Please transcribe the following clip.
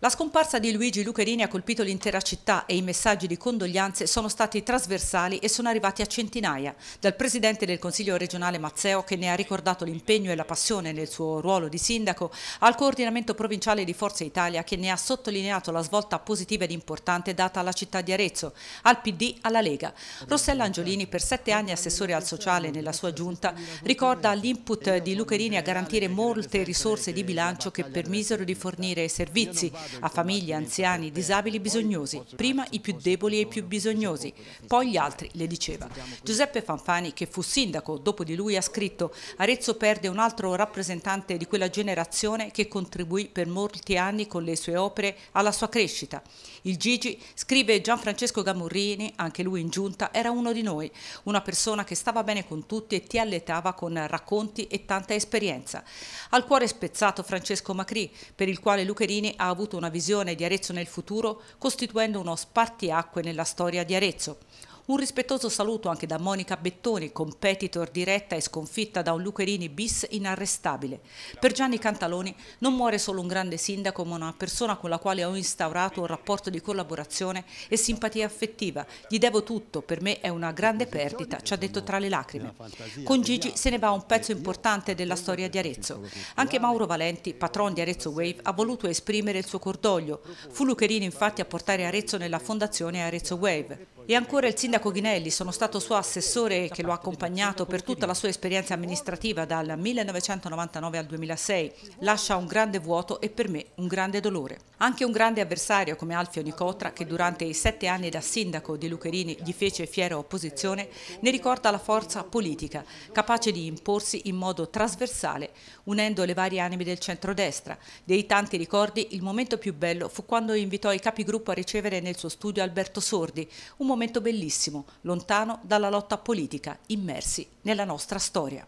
La scomparsa di Luigi Lucherini ha colpito l'intera città e i messaggi di condoglianze sono stati trasversali e sono arrivati a centinaia. Dal presidente del Consiglio regionale Mazzeo, che ne ha ricordato l'impegno e la passione nel suo ruolo di sindaco, al coordinamento provinciale di Forza Italia, che ne ha sottolineato la svolta positiva ed importante data alla città di Arezzo, al PD, alla Lega. Rossella Angiolini, per sette anni assessore al sociale nella sua giunta, ricorda l'input di Lucherini a garantire molte risorse di bilancio che permisero di fornire servizi a famiglie, anziani, disabili, bisognosi, prima i più deboli e i più bisognosi, poi gli altri, le diceva. Giuseppe Fanfani, che fu sindaco dopo di lui, ha scritto Arezzo perde un altro rappresentante di quella generazione che contribuì per molti anni con le sue opere alla sua crescita. Il Gigi, scrive Gianfrancesco Gamurrini, anche lui in giunta, era uno di noi, una persona che stava bene con tutti e ti alletava con racconti e tanta esperienza. Al cuore spezzato Francesco Macri, per il quale Lucherini ha avuto una visione di Arezzo nel futuro costituendo uno spartiacque nella storia di Arezzo. Un rispettoso saluto anche da Monica Bettoni, competitor diretta e sconfitta da un Lucherini bis inarrestabile. Per Gianni Cantaloni non muore solo un grande sindaco, ma una persona con la quale ho instaurato un rapporto di collaborazione e simpatia affettiva. Gli devo tutto, per me è una grande perdita, ci ha detto tra le lacrime. Con Gigi se ne va un pezzo importante della storia di Arezzo. Anche Mauro Valenti, patron di Arezzo Wave, ha voluto esprimere il suo cordoglio. Fu Lucherini infatti a portare Arezzo nella fondazione Arezzo Wave. E ancora il sindaco Ghinelli, sono stato suo assessore che l'ho accompagnato per tutta la sua esperienza amministrativa dal 1999 al 2006. Lascia un grande vuoto e per me un grande dolore. Anche un grande avversario come Alfio Nicotra, che durante i sette anni da sindaco di Lucherini gli fece fiera opposizione, ne ricorda la forza politica, capace di imporsi in modo trasversale, unendo le varie anime del centrodestra. Dei tanti ricordi, il momento più bello fu quando invitò i capigruppo a ricevere nel suo studio Alberto Sordi, un momento momento bellissimo, lontano dalla lotta politica, immersi nella nostra storia.